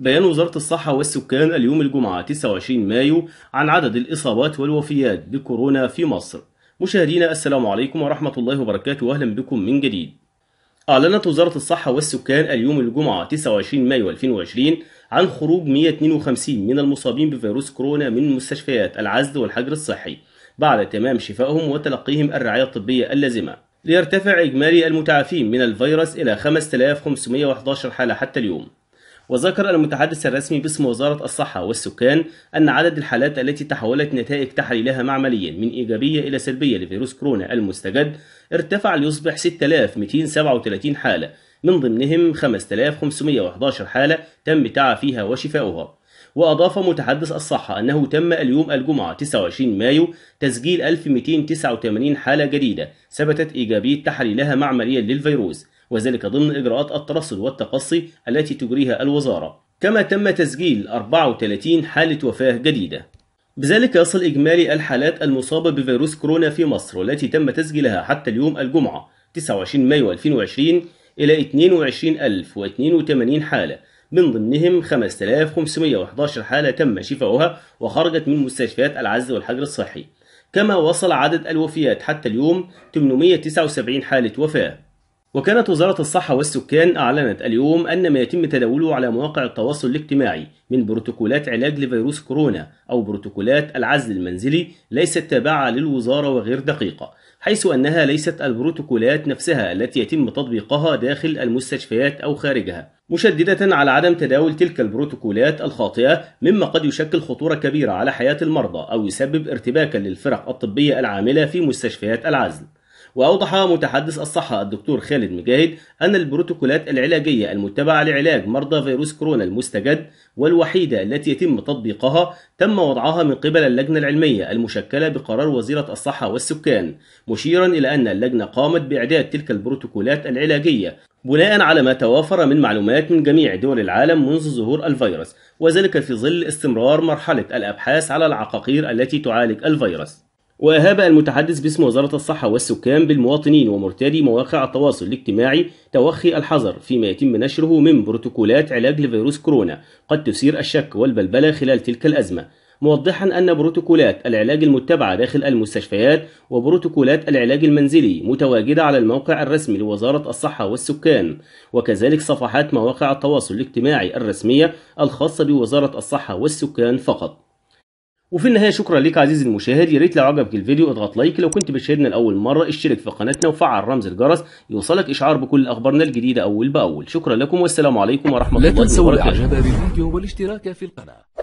بيان وزارة الصحة والسكان اليوم الجمعة 29 مايو عن عدد الإصابات والوفيات بكورونا في مصر مشاهدينا السلام عليكم ورحمة الله وبركاته وأهلا بكم من جديد أعلنت وزارة الصحة والسكان اليوم الجمعة 29 مايو 2020 عن خروج 152 من المصابين بفيروس كورونا من مستشفيات العزل والحجر الصحي بعد تمام شفائهم وتلقيهم الرعاية الطبية اللازمة ليرتفع إجمالي المتعافين من الفيروس إلى 5511 حالة حتى اليوم وذكر المتحدث الرسمي باسم وزارة الصحة والسكان أن عدد الحالات التي تحولت نتائج تحليلها معمليا من إيجابية إلى سلبية لفيروس كورونا المستجد ارتفع ليصبح 6237 حالة من ضمنهم 5511 حالة تم تعافيها وشفاؤها وأضاف متحدث الصحة أنه تم اليوم الجمعة 29 مايو تسجيل 1289 حالة جديدة ثبتت إيجابية تحليلها معمليا للفيروس وذلك ضمن إجراءات الترصد والتقصي التي تجريها الوزارة كما تم تسجيل 34 حالة وفاة جديدة بذلك يصل إجمالي الحالات المصابة بفيروس كورونا في مصر والتي تم تسجيلها حتى اليوم الجمعة 29 مايو 2020 إلى 22082 حالة من ضمنهم 5511 حالة تم شفاؤها وخرجت من مستشفيات العز والحجر الصحي كما وصل عدد الوفيات حتى اليوم 879 حالة وفاة وكانت وزارة الصحة والسكان أعلنت اليوم أن ما يتم تداوله على مواقع التواصل الاجتماعي من بروتوكولات علاج لفيروس كورونا أو بروتوكولات العزل المنزلي ليست تابعة للوزارة وغير دقيقة، حيث أنها ليست البروتوكولات نفسها التي يتم تطبيقها داخل المستشفيات أو خارجها، مشددة على عدم تداول تلك البروتوكولات الخاطئة مما قد يشكل خطورة كبيرة على حياة المرضى أو يسبب ارتباكا للفرق الطبية العاملة في مستشفيات العزل. وأوضح متحدث الصحة الدكتور خالد مجاهد أن البروتوكولات العلاجية المتبعة لعلاج مرضى فيروس كورونا المستجد والوحيدة التي يتم تطبيقها تم وضعها من قبل اللجنة العلمية المشكلة بقرار وزيرة الصحة والسكان مشيرا إلى أن اللجنة قامت بإعداد تلك البروتوكولات العلاجية بناء على ما توافر من معلومات من جميع دول العالم منذ ظهور الفيروس وذلك في ظل استمرار مرحلة الأبحاث على العقاقير التي تعالج الفيروس وأهاب المتحدث باسم وزارة الصحة والسكان بالمواطنين ومرتادي مواقع التواصل الاجتماعي توخي الحذر فيما يتم نشره من بروتوكولات علاج لفيروس كورونا قد تثير الشك والبلبلة خلال تلك الأزمة موضحا أن بروتوكولات العلاج المتبعة داخل المستشفيات وبروتوكولات العلاج المنزلي متواجدة على الموقع الرسمي لوزارة الصحة والسكان وكذلك صفحات مواقع التواصل الاجتماعي الرسمية الخاصة بوزارة الصحة والسكان فقط وفي النهايه شكرا لك عزيزي المشاهد يا ريت لو عجبك الفيديو اضغط لايك لو كنت بتشاهدنا لاول مره اشترك في قناتنا وفعل رمز الجرس يوصلك اشعار بكل اخبارنا الجديده اول باول شكرا لكم والسلام عليكم ورحمه الله وبركاته لا تنسوا الاعجاب بالفيديو والاشتراك في القناه